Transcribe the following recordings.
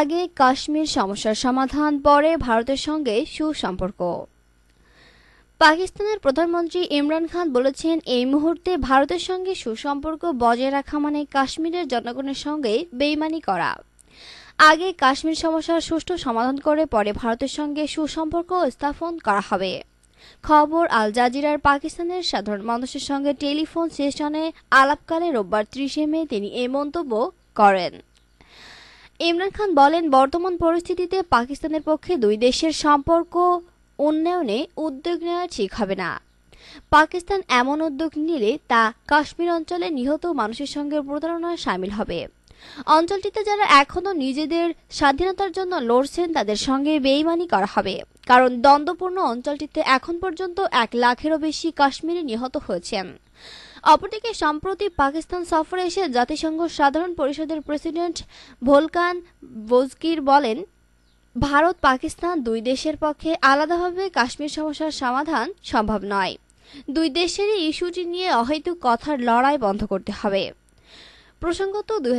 আগে কাশ্মীর সমস্যার সমাধান পরে ভারতের সঙ্গে সুসম্পর্ক পাকিস্তানের প্রধানমন্ত্রী ইমরান খান বলেছেন এই মুহূর্তে ভারতের সঙ্গে সুসম্পর্ক বজায় রাখা মানে কাশ্মীরের জনগণের সঙ্গে বেইমানি করা আগে কাশ্মীর সমস্যার সুষ্ঠু সমাধান করে পরে ভারতের সঙ্গে সুসম্পর্ক স্থাপন করা হবে খবর আল জাজিরার পাকিস্তানের সাধারণ মানুষের সঙ্গে টেলিফোন সেশনে আলাপকালে রোববার ত্রিশে মে তিনি এ মন্তব্য করেন ইমরান খান বলেন বর্তমান পরিস্থিতিতে পাকিস্তানের পক্ষে দুই দেশের সম্পর্ক উন্নয়নে উদ্যোগ নেওয়া ঠিক হবে না পাকিস্তান এমন উদ্যোগ নিলে তা কাশ্মীর অঞ্চলে নিহত মানুষের সঙ্গে প্রতারণায় সামিল হবে অঞ্চলটিতে যারা এখনও নিজেদের স্বাধীনতার জন্য লড়ছেন তাদের সঙ্গে বেইমানি করা হবে কারণ দ্বন্দ্বপূর্ণ অঞ্চলটিতে এখন পর্যন্ত এক লাখেরও বেশি কাশ্মীরি নিহত হয়েছেন অপরদিকে সম্প্রতি পাকিস্তান সফরে এসে জাতিসংঘ সাধারণ পরিষদের প্রেসিডেন্ট ভোলকান বোজকির বলেন ভারত পাকিস্তান দুই দেশের পক্ষে আলাদাভাবে কাশ্মীর সমস্যার সমাধান সম্ভব নয় দুই দেশেরই ইস্যুটি নিয়ে অহেতুক কথার লড়াই বন্ধ করতে হবে প্রসঙ্গত দুই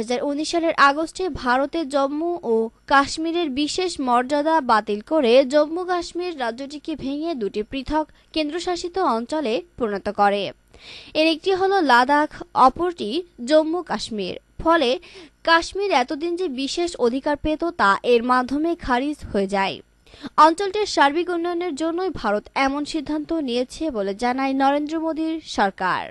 সালের আগস্টে ভারতে জম্মু ও কাশ্মীরের বিশেষ মর্যাদা বাতিল করে জম্মু কাশ্মীর রাজ্যটিকে ভেঙে দুটি পৃথক কেন্দ্রশাসিত অঞ্চলে পরিণত করে এর একটি হলো লাদাখ অপরটি জম্মু কাশ্মীর ফলে কাশ্মীর এতদিন যে বিশেষ অধিকার পেত তা এর মাধ্যমে খারিজ হয়ে যায় অঞ্চলটির সার্বিক উন্নয়নের জন্যই ভারত এমন সিদ্ধান্ত নিয়েছে বলে জানায় নরেন্দ্র মোদীর সরকার